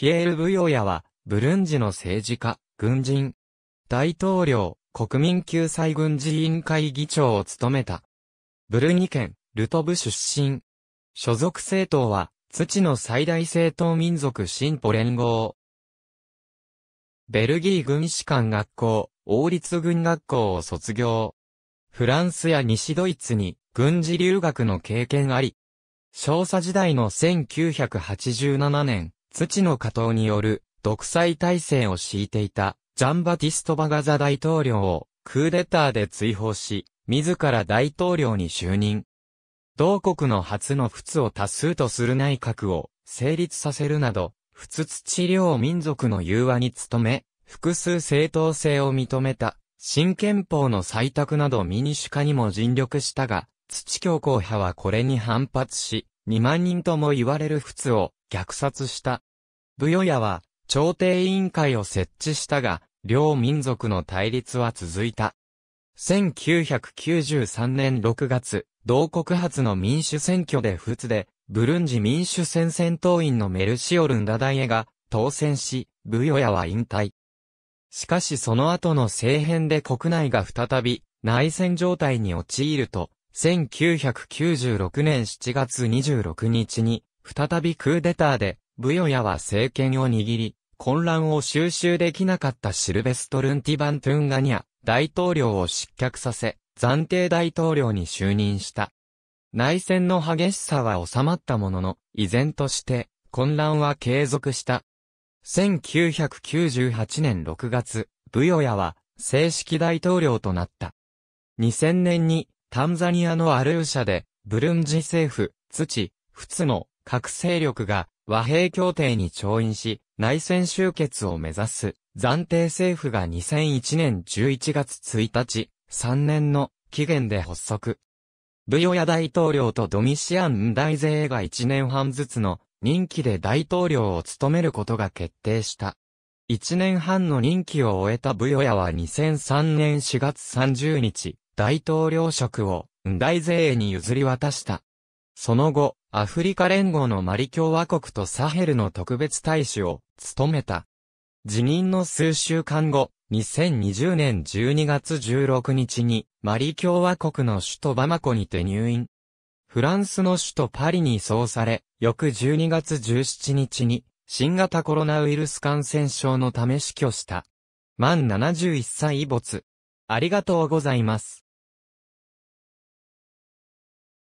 ピエール・ブヨーヤは、ブルンジの政治家、軍人、大統領、国民救済軍事委員会議長を務めた。ブルニ県、ルトブ出身。所属政党は、土の最大政党民族進歩連合。ベルギー軍士官学校、王立軍学校を卒業。フランスや西ドイツに軍事留学の経験あり。少佐時代の1987年、土の加藤による独裁体制を敷いていたジャンバティスト・バガザ大統領をクーデターで追放し、自ら大統領に就任。同国の初の仏を多数とする内閣を成立させるなど、仏土領民族の融和に努め、複数正当性を認めた、新憲法の採択など民主化にも尽力したが、土教皇派はこれに反発し、2万人とも言われる仏を虐殺した。ブヨヤは、朝廷委員会を設置したが、両民族の対立は続いた。1993年6月、同国発の民主選挙で仏で、ブルンジ民主戦戦闘員のメルシオルンダダイエが当選し、ブヨヤは引退。しかしその後の政変で国内が再び内戦状態に陥ると、1996年7月26日に再びクーデターでブヨヤは政権を握り、混乱を収集できなかったシルベストルンティバントゥンガニア、大統領を失脚させ、暫定大統領に就任した。内戦の激しさは収まったものの、依然として混乱は継続した。1998年6月、ブヨヤは正式大統領となった。2000年にタンザニアのアルーシャで、ブルンジ政府、土、仏の各勢力が和平協定に調印し、内戦終結を目指す暫定政府が2001年11月1日、3年の期限で発足。ブヨヤ大統領とドミシアン大勢が1年半ずつの任期で大統領を務めることが決定した。1年半の任期を終えたブヨヤは2003年4月30日、大統領職を大勢に譲り渡した。その後、アフリカ連合のマリ共和国とサヘルの特別大使を務めた。辞任の数週間後、2020年12月16日にマリ共和国の首都バマコにて入院。フランスの首都パリに移送され、翌12月17日に新型コロナウイルス感染症のため死去した。満71歳没。ありがとうございます。